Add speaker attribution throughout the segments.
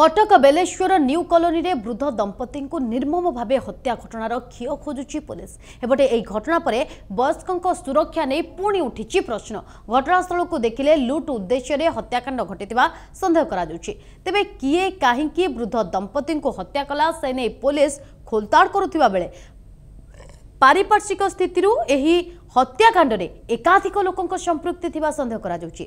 Speaker 1: Cuttack Beleswar new କଲୋନୀରେ ବୃଦ୍ଧ ଦମ୍ପତିଙ୍କୁ ନିର୍ମମ ଭାବେ ହତ୍ୟା ଘଟଣାର କ୍ଷୀୟ ଖୋଜୁଛି ପୋଲିସ ଏପଟେ ଏହି ଘଟଣା ପରେ ବୟସ୍କଙ୍କ ସୁରକ୍ଷା ନେଇ ପୁଣି ଉଠିଛି ପ୍ରଶ୍ନ ଘଟଣାସ୍ଥଳକୁ ଦେଖିଲେ ଲୁଟ୍ ଉଦ୍ଦେଶ୍ୟରେ ହତ୍ୟାକାଣ୍ଡ ଘଟିଥିବା ସନ୍ଦେହ କରାଯାଉଛି ତେବେ କିଏ କାହିଁକି ବୃଦ୍ଧ ଦମ୍ପତିଙ୍କୁ ହତ୍ୟା କଲା ସେ ନେଇ ପୋଲିସ ଖୋଲତାଡ଼ କରୁଥିବା ବେଳେ ପାରିପାର୍ଶ୍ୱିକ ସ୍ଥିତିରୁ ଏହି ହତ୍ୟାକାଣ୍ଡରେ ଏକାଧିକ ଲୋକଙ୍କ ସମ୍ପୃକ୍ତି ଥିବା ସନ୍ଦେହ କରାଯାଉଛି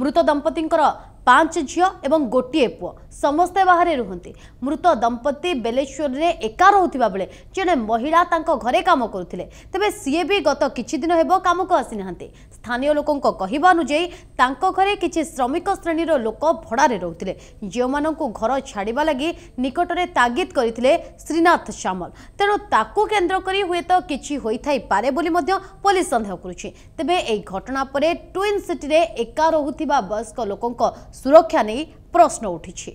Speaker 1: ମୃତ ଦମ୍ପତିଙ୍କର ପାଞ୍ଚ ଝିଅ ଏବଂ ଗୋଟିଏ ପୁଅ ସମସ୍ତେ ବାହାରେ ରୁହନ୍ତି ମୃତ ଦମ୍ପତି ବେଲେଶ୍ୱରରେ ଏକା ରହୁଥିବା ବେଳେ ଜଣେ ମହିଳା ତାଙ୍କ ଘରେ କାମ କରୁଥିଲେ ତେବେ ସିଏ ବି ଗତ କିଛି ଦିନ ହେବ କାମକୁ ଆସିନାହାନ୍ତି ସ୍ଥାନୀୟ ଲୋକଙ୍କ କହିବା ଅନୁଯାୟୀ ତାଙ୍କ ଘରେ କିଛି ଶ୍ରମିକ ଶ୍ରେଣୀର ଲୋକ ଭଡ଼ାରେ ରହୁଥିଲେ ଯେଉଁମାନଙ୍କୁ ଘର ଛାଡ଼ିବା ଲାଗି ନିକଟରେ ତାଗିଦ କରିଥିଲେ ଶ୍ରୀନାଥ ସାମଲ ତେଣୁ ତାକୁ କେନ୍ଦ୍ର କରି ହୁଏତ କିଛି ହୋଇଥାଇପାରେ ବୋଲି ମଧ୍ୟ ପୋଲିସ ସନ୍ଦେହ କରୁଛି ତେବେ ଏହି ଘଟଣା ପରେ ଟ୍ୱିନ୍ ସିଟିରେ ଏକା ରହୁଥିବା ବୟସ୍କ ଲୋକଙ୍କ ସୁରକ୍ଷା ନେଇ ପ୍ରଶ୍ନ ଉଠିଛି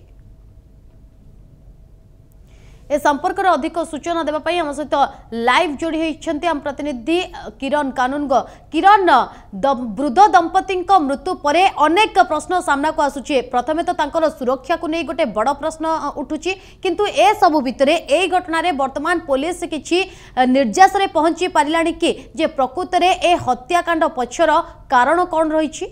Speaker 1: ଏ ସମ୍ପର୍କରେ ଅଧିକ ସୂଚନା ଦେବା ପାଇଁ ଆମ ସହିତ ଲାଇଭ୍ ଯୋଡ଼ି ହୋଇଛନ୍ତି ଆମ ପ୍ରତିନିଧି କିରଣ କାନୁନଙ୍କ କିରଣ ବୃଦ୍ଧ ଦମ୍ପତିଙ୍କ ମୃତ୍ୟୁ ପରେ ଅନେକ ପ୍ରଶ୍ନ ସାମ୍ନାକୁ ଆସୁଛି ପ୍ରଥମେ ତ ତାଙ୍କର ସୁରକ୍ଷାକୁ ନେଇ ଗୋଟେ ବଡ଼ ପ୍ରଶ୍ନ ଉଠୁଛି କିନ୍ତୁ ଏସବୁ ଭିତରେ ଏଇ ଘଟଣାରେ ବର୍ତ୍ତମାନ ପୋଲିସ କିଛି ନିର୍ଯାସରେ ପହଞ୍ଚି ପାରିଲାଣି କି ଯେ ପ୍ରକୃତରେ ଏ ହତ୍ୟାକାଣ୍ଡ ପଛର କାରଣ କ'ଣ ରହିଛି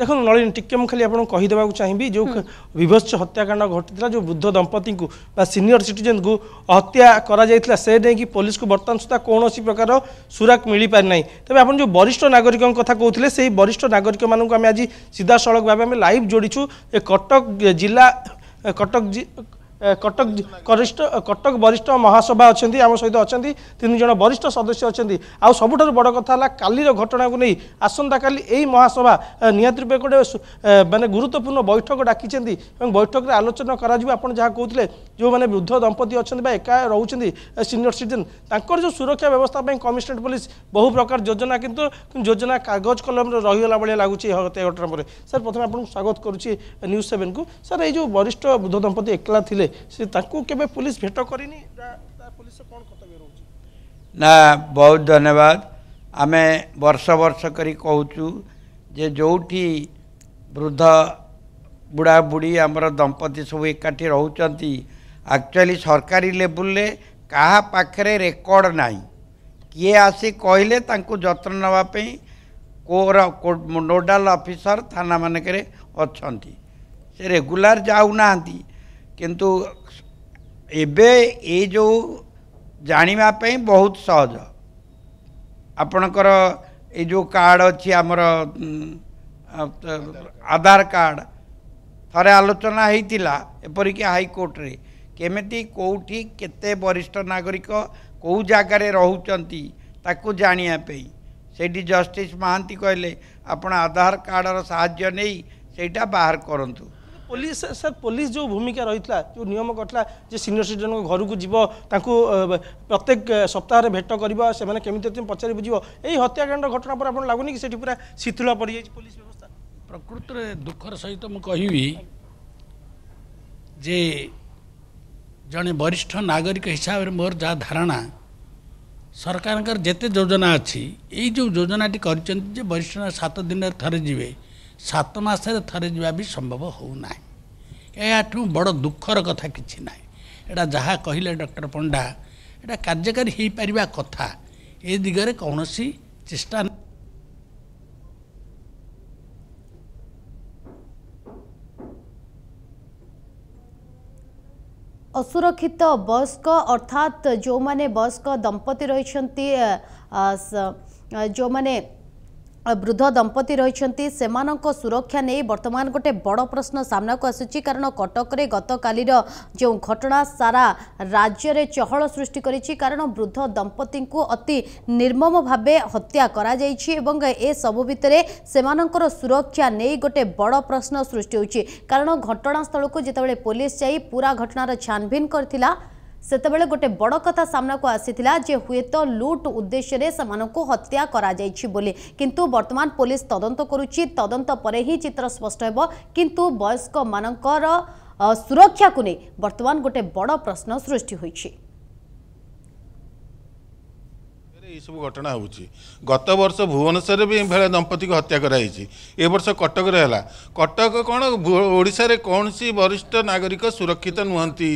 Speaker 2: দেখুন ନଳିନୀ ଟିକେ ମୁଁ ଖାଲି ଆପଣଙ୍କୁ କହିଦେବାକୁ ଚାହିଁବି ଯେଉଁ ବିଭତ୍ସ ହତ୍ୟାକାଣ୍ଡ ଘଟିଥିଲା ଯେଉଁ ବୃଦ୍ଧ ଦମ୍ପତିଙ୍କୁ ବା ସିନିୟର ସିଟିଜେନ୍କୁ ହତ୍ୟା କରାଯାଇଥିଲା ସେ ନେଇକି ପୋଲିସକୁ ବର୍ତ୍ତମାନ ସୁଦ୍ଧା କୌଣସି ପ୍ରକାର ସୁରାକ ମିଳିପାରିନାହିଁ ତେବେ ଆପଣ ଯେଉଁ ବରିଷ୍ଠ ନାଗରିକଙ୍କ କଥା କହୁଥିଲେ ସେହି ବରିଷ୍ଠ ନାଗରିକମାନଙ୍କୁ ଆମେ ଆଜି ସିଧାସଳଖ ଭାବେ ଆମେ ଲାଇଭ୍ ଯୋଡ଼ିଛୁ ଏ କଟକ ଜିଲ୍ଲା କଟକ কটক কনিষ্ঠ কটক বরিষ্ঠ মহাসভা অনেক আমার সহ অনেক তিন জন বরিষ্ঠ সদস্য অনেক সবুঠ বড় কথা হল কালির ঘটনা নিয়ে আসন্তকালি এই মহাসভা নিহতি রূপে গোটে মানে গুরুত্বপূর্ণ বৈঠক ডাকিছেন এবং বৈঠকের আলোচনা করা আপনার যা কৌলে যে বৃদ্ধ দম্পতি অনেক বা একা রয়েছেন সিনিয়র সিটিজেন তাঁর যে সুরক্ষা ব্যবস্থা পাই কমিশনারেট পুলিশ বহু প্রকার যোজনা কিন্তু যোজনা কাগজ কলম রহিগলা ভাবে লাগুছে এই ঘটনা পরে স্যার প্রথমে আপনার স্বাগত করছি নিউজ সেভেন কু স্যার এই যে বরিষ্ঠ বৃদ্ধ দম্পতি একলা লে ᱥᱮ ᱛᱟᱠᱚ ᱠᱮᱵᱮ ᱯᱩᱞᱤᱥ ᱵᱷᱮᱴᱚ ᱠᱟᱹᱨᱤᱱᱤ ᱛᱟ ᱯᱩᱞᱤᱥᱮ ᱠᱚᱱ
Speaker 3: ᱠᱚᱛᱮ ᱨᱚᱦᱚᱪᱤ ᱱᱟ ᱵᱚᱦᱩ ᱫᱷᱟᱱᱭᱟᱵᱟᱫ ᱟᱢᱮ ᱵᱟᱨᱥ ᱵᱟᱨᱥ ᱠᱟᱹᱨᱤ ᱠᱚᱦᱩᱪᱩ ᱡᱮ ᱡᱚᱴᱤ ᱵᱨᱩᱫᱷ ᱵᱩᱲᱟ ᱵᱩᱲᱤ ᱟᱢᱨᱟ ᱫᱟᱢᱯᱛᱤ ᱥᱚᱵᱩ ᱮᱠᱟᱴᱤ ᱨᱚᱦᱚᱪᱷᱟᱱᱛᱤ ᱮᱠᱪᱩᱞᱤ ᱥᱚᱨᱠᱟᱨᱤ ᱞᱮᱵᱮᱞ ᱞᱮ ᱠᱟᱦᱟ ᱯᱟᱠᱷᱨᱮ ᱨᱮᱠᱚᱨಡ್ ᱱᱟᱭ ᱠᱤᱭᱮ ᱟᱥᱤ ᱠᱚᱭᱞᱮ ᱛᱟᱱᱠᱩ ᱡᱚᱛᱨᱱᱟᱣᱟ ᱯᱮ ᱠᱚᱨᱟ ᱠᱚᱱᱚᱰᱟᱞ କିନ୍ତୁ ଏବେ ଏ ଯେଉଁ ଜାଣିବା ପାଇଁ ବହୁତ ସହଜ ଆପଣଙ୍କର ଏଇ ଯେଉଁ କାର୍ଡ଼ ଅଛି ଆମର ଆଧାର କାର୍ଡ଼ ଥରେ ଆଲୋଚନା ହେଇଥିଲା ଏପରିକି ହାଇକୋର୍ଟରେ କେମିତି କେଉଁଠି କେତେ ବରିଷ୍ଠ ନାଗରିକ କେଉଁ ଜାଗାରେ ରହୁଛନ୍ତି ତାକୁ ଜାଣିବା ପାଇଁ ସେଇଠି ଜଷ୍ଟିସ୍ ମହାନ୍ତି କହିଲେ
Speaker 2: ଆପଣ ଆଧାର କାର୍ଡ଼ର ସାହାଯ୍ୟ ନେଇ ସେଇଟା ବାହାର କରନ୍ତୁ ପୋଲିସ ସାର୍ ପୋଲିସ ଯେଉଁ ଭୂମିକା ରହିଥିଲା ଯେଉଁ ନିୟମ କରିଥିଲା ଯେ ସିନିୟର ସିଟିଜନଙ୍କ ଘରକୁ ଯିବ ତାଙ୍କୁ ପ୍ରତ୍ୟେକ ସପ୍ତାହରେ ଭେଟ କରିବ ସେମାନେ କେମିତି ଅଛି ପଚାରି ବୁଝିବ ଏହି ହତ୍ୟାକାଣ୍ଡ ଘଟଣା ପରେ ଆପଣ ଲାଗୁନି କି ସେଠି ପୁରା ଶିଥିଳ ପଡ଼ିଯାଇଛି ପୋଲିସ ବ୍ୟବସ୍ଥା
Speaker 3: ପ୍ରକୃତରେ ଦୁଃଖର ସହିତ ମୁଁ କହିବି ଯେ ଜଣେ ବରିଷ୍ଠ ନାଗରିକ ହିସାବରେ ମୋର ଯାହା ଧାରଣା ସରକାରଙ୍କର ଯେତେ ଯୋଜନା ଅଛି ଏଇ ଯେଉଁ ଯୋଜନାଟି କରିଛନ୍ତି ଯେ ବରିଷ୍ଠ ସାତ ଦିନରେ ଥରେ ଯିବେ ସାତ ମାସରେ ଥରେ ଯିବା ବି ସମ୍ଭବ ହେଉନାହିଁ ଏହାଠୁ ବଡ଼ ଦୁଃଖର କଥା କିଛି ନାହିଁ ଏଇଟା ଯାହା କହିଲେ ଡକ୍ଟର ପଣ୍ଡା ଏଇଟା କାର୍ଯ୍ୟକାରୀ ହୋଇପାରିବା କଥା ଏ ଦିଗରେ କୌଣସି ଚେଷ୍ଟା
Speaker 1: ଅସୁରକ୍ଷିତ ବୟସ୍କ ଅର୍ଥାତ୍ ଯେଉଁମାନେ ବୟସ୍କ ଦମ୍ପତି ରହିଛନ୍ତି ଯେଉଁମାନେ ବୃଦ୍ଧ ଦମ୍ପତି ରହିଛନ୍ତି ସେମାନଙ୍କ ସୁରକ୍ଷା ନେଇ ବର୍ତ୍ତମାନ ଗୋଟେ ବଡ଼ ପ୍ରଶ୍ନ ସାମ୍ନାକୁ ଆସୁଛି କାରଣ କଟକରେ ଗତକାଲିର ଯେଉଁ ଘଟଣା ସାରା ରାଜ୍ୟରେ ଚହଳ ସୃଷ୍ଟି କରିଛି କାରଣ ବୃଦ୍ଧ ଦମ୍ପତିଙ୍କୁ ଅତି ନିର୍ମମ ଭାବେ ହତ୍ୟା କରାଯାଇଛି ଏବଂ ଏସବୁ ଭିତରେ ସେମାନଙ୍କର ସୁରକ୍ଷା ନେଇ ଗୋଟେ ବଡ଼ ପ୍ରଶ୍ନ ସୃଷ୍ଟି ହେଉଛି କାରଣ ଘଟଣାସ୍ଥଳକୁ ଯେତେବେଳେ ପୋଲିସ ଯାଇ ପୁରା ଘଟଣାର ଛାନଭିନ୍ କରିଥିଲା ସେତେବେଳେ ଗୋଟେ ବଡ଼ କଥା ସାମ୍ନାକୁ ଆସିଥିଲା ଯେ ହୁଏତ ଲୁଟ୍ ଉଦ୍ଦେଶ୍ୟରେ ସେମାନଙ୍କୁ ହତ୍ୟା କରାଯାଇଛି ବୋଲି କିନ୍ତୁ ବର୍ତ୍ତମାନ ପୋଲିସ ତଦନ୍ତ କରୁଛି ତଦନ୍ତ ପରେ ହିଁ ଚିତ୍ର ସ୍ପଷ୍ଟ ହେବ କିନ୍ତୁ ବୟସ୍କମାନଙ୍କର ସୁରକ୍ଷାକୁ ନେଇ ବର୍ତ୍ତମାନ ଗୋଟେ ବଡ଼ ପ୍ରଶ୍ନ ସୃଷ୍ଟି ହୋଇଛି
Speaker 4: ଏସବୁ ଘଟଣା ହେଉଛି ଗତ ବର୍ଷ ଭୁବନେଶ୍ୱରରେ ବି ଏଭଳିଆ ଦମ୍ପତିକୁ ହତ୍ୟା କରାଯାଇଛି ଏ ବର୍ଷ କଟକରେ ହେଲା କଟକ କ'ଣ ଓଡ଼ିଶାରେ କୌଣସି ବରିଷ୍ଠ ନାଗରିକ ସୁରକ୍ଷିତ ନୁହନ୍ତି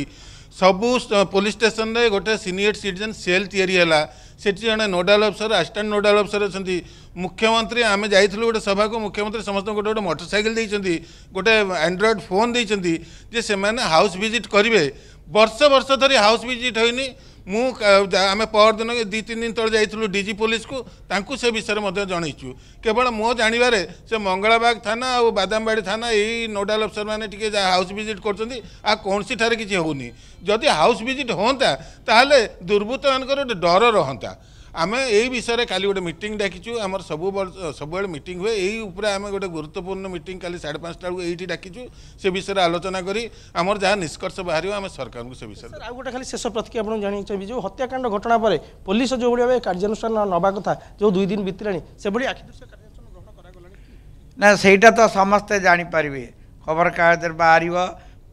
Speaker 4: ସବୁ ପୋଲିସ୍ ଷ୍ଟେସନରେ ଗୋଟେ ସିନିୟର ସିଟିଜେନ୍ ସେଲ୍ ତିଆରି ହେଲା ସେଠି ଜଣେ nodal officer assistant nodal officer ଅଛନ୍ତି ମୁଖ୍ୟମନ୍ତ୍ରୀ ଆମେ ଯାଇଥିଲୁ ଗୋଟେ ସଭାକୁ ମୁଖ୍ୟମନ୍ତ୍ରୀ ସମସ୍ତଙ୍କୁ ଗୋଟେ ଗୋଟେ ମଟରସାଇକେଲ ଦେଇଛନ୍ତି ଗୋଟେ ଆଣ୍ଡ୍ରଏଡ୍ ଫୋନ୍ ଦେଇଛନ୍ତି ଯେ ସେମାନେ ହାଉସ୍ ଭିଜିଟ୍ କରିବେ ବର୍ଷ ବର୍ଷ ଧରି ହାଉସ୍ ଭିଜିଟ୍ ହୋଇନି ମୁଁ ଆମେ ପରଦିନ ଦୁଇ ତିନି ଦିନ ତଳେ ଯାଇଥିଲୁ ଡିଜି ପୋଲିସକୁ ତାଙ୍କୁ ସେ ବିଷୟରେ ମଧ୍ୟ ଜଣେଇଛୁ କେବଳ ମୋ ଜାଣିବାରେ ସେ ମଙ୍ଗଳାବାଗ ଥାନା ଆଉ ବାଦାମବାଡ଼ି ଥାନା ଏଇ ନୋଡାଲ୍ ଅଫିସରମାନେ ଟିକେ ହାଉସ୍ ଭିଜିଟ୍ କରୁଛନ୍ତି ଆଉ କୌଣସିଠାରେ କିଛି ହେଉନି ଯଦି ହାଉସ୍ ଭିଜିଟ୍ ହୁଅନ୍ତା ତାହେଲେ ଦୁର୍ବୃତ୍ତମାନଙ୍କର ଗୋଟେ ଡର ରହନ୍ତା ଆମେ ଏଇ ବିଷୟରେ କାଲି ଗୋଟେ ମିଟିଂ ଡାକିଛୁ ଆମର ସବୁ ସବୁବେଳେ ମିଟିଂ ହୁଏ ଏଇ ଉପରେ ଆମେ ଗୋଟେ ଗୁରୁତ୍ୱପୂର୍ଣ୍ଣ ମିଟିଂ କାଲି ସାଢ଼େ ପାଞ୍ଚଟା ବେଳକୁ ଏଇଠି ଡାକିଛୁ ସେ ବିଷୟରେ ଆଲୋଚନା କରି ଆମର ଯାହା ନିଷ୍କର୍ଷ ବାହାରିବ ଆମେ ସରକାରଙ୍କୁ ସେ ବିଷୟରେ
Speaker 2: ଆଉ ଗୋଟେ ଖାଲି ଶେଷ ପ୍ରତିକ୍ରିୟା ଆପଣ ଜାଣିଛନ୍ତି ଯେଉଁ ହତ୍ୟାକାଣ୍ଡ ଘଟଣା ପରେ ପୋଲିସ ଯେଉଁଭଳି ଭାବେ କାର୍ଯ୍ୟାନୁଷ୍ଠାନ ନେବା କଥା ଯେଉଁ ଦୁଇ ଦିନ ବିତିଲାଣି ସେଭଳି ଆଖିଦୃଶ୍ୟ କାର୍ଯ୍ୟାନୁଷ୍ଠାନ ଗ୍ରହଣ କରାଗଲାଣି ନା ସେଇଟା ତ ସମସ୍ତେ ଜାଣିପାରିବେ ଖବରକାଗଜରେ ବାହାରିବ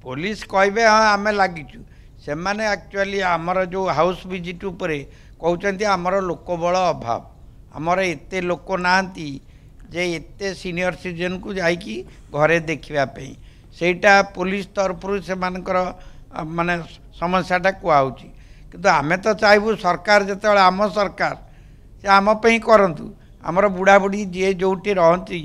Speaker 3: ପୋଲିସ କହିବେ ହଁ ଆମେ ଲାଗିଛୁ ସେମାନେ ଆକ୍ଚୁଆଲି ଆମର ଯେଉଁ ହାଉସ୍ ଭିଜିଟ୍ ଉପରେ କହୁଛନ୍ତି ଆମର ଲୋକବଳ ଅଭାବ ଆମର ଏତେ ଲୋକ ନାହାନ୍ତି ଯେ ଏତେ ସିନିୟର ସିଟିଜେନ୍କୁ ଯାଇକି ଘରେ ଦେଖିବା ପାଇଁ ସେଇଟା ପୋଲିସ ତରଫରୁ ସେମାନଙ୍କର ମାନେ ସମସ୍ୟାଟା କୁହାହେଉଛି କିନ୍ତୁ ଆମେ ତ ଚାହିଁବୁ ସରକାର ଯେତେବେଳେ ଆମ ସରକାର ସେ ଆମ ପାଇଁ କରନ୍ତୁ ଆମର ବୁଢ଼ାବୁଢ଼ୀ ଯିଏ ଯେଉଁଠି ରହନ୍ତି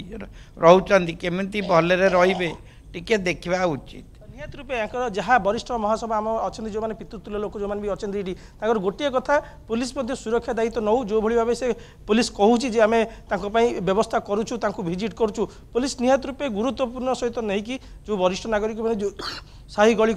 Speaker 3: ରହୁଛନ୍ତି କେମିତି ଭଲରେ ରହିବେ ଟିକେ ଦେଖିବା ଉଚିତ
Speaker 2: ନିହାତି ରୂପେ ୟାଙ୍କର ଯାହା ବରିଷ୍ଠ ମହାସଭା ଆମ ଅଛନ୍ତି ଯେଉଁମାନେ ପିତୃତୁଲ୍ୟ ଲୋକ ଯେଉଁମାନେ ବି ଅଛନ୍ତି ଏଠି ତାଙ୍କର ଗୋଟିଏ କଥା ପୋଲିସ ମଧ୍ୟ ସୁରକ୍ଷା ଦାୟିତ୍ୱ ନେଉ ଯେଉଁଭଳି ଭାବେ ସେ ପୋଲିସ କହୁଛି ଯେ ଆମେ ତାଙ୍କ ପାଇଁ ବ୍ୟବସ୍ଥା କରୁଛୁ ତାଙ୍କୁ ଭିଜିଟ୍ କରୁଛୁ ପୋଲିସ ନିହାତି ରୂପେ ଗୁରୁତ୍ୱପୂର୍ଣ୍ଣ ସହିତ ନେଇକି ଯେଉଁ ବରିଷ୍ଠ ନାଗରିକମାନେ ଯେଉଁ ସାହି ଗଳି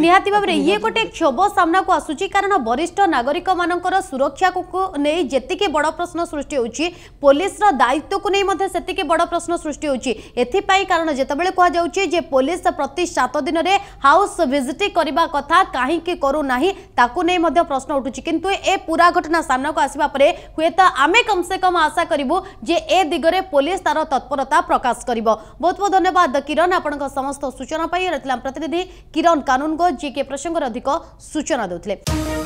Speaker 2: ନିହାତି ଭାବରେ ଇଏ
Speaker 1: ଗୋଟେ କ୍ଷୋଭ ସାମ୍ନାକୁ ଆସୁଛି କାରଣ ବରିଷ୍ଠ ନାଗରିକମାନଙ୍କର ସୁରକ୍ଷାକୁ ନେଇ ଯେତିକି ବଡ଼ ପ୍ରଶ୍ନ ସୃଷ୍ଟି ହେଉଛି ପୋଲିସର ଦାୟିତ୍ୱକୁ ନେଇ ମଧ୍ୟ ସେତିକି ବଡ଼ ପ୍ରଶ୍ନ ସୃଷ୍ଟି ହେଉଛି ଏଥିପାଇଁ କାରଣ ଯେତେବେଳେ କୁହାଯାଉଛି ଯେ ପୋଲିସ ପ୍ରତି ସାତ ଦିନ ମଧ୍ୟରେ ହାଉସ୍ ଭିଜିଟ୍ କରିବା କଥା କାହିଁକି କରୁନାହିଁ ତାକୁ ନେଇ ମଧ୍ୟ ପ୍ରଶ୍ନ ଉଠୁଛି କିନ୍ତୁ ଏ ପୁରା ଘଟଣା ସାମ୍ନାକୁ ଆସିବା ପରେ ହୁଏତ ଆମେ କମ୍ ସେ କମ୍ ଆଶା କରିବୁ ଯେ ଏ ଦିଗରେ ପୋଲିସ ତାର ତତ୍ପରତା ପ୍ରକାଶ କରିବ ବହୁତ ବହୁତ ଧନ୍ୟବାଦ କିରଣ ଆପଣଙ୍କ ସମସ୍ତ ସୂଚନା ପାଇଁ ରହିଥିଲା ପ୍ରତିନିଧି କିରଣ କାନୁନଗୋ ଯିଏକି ଏ ପ୍ରସଙ୍ଗରେ ଅଧିକ ସୂଚନା ଦେଉଥିଲେ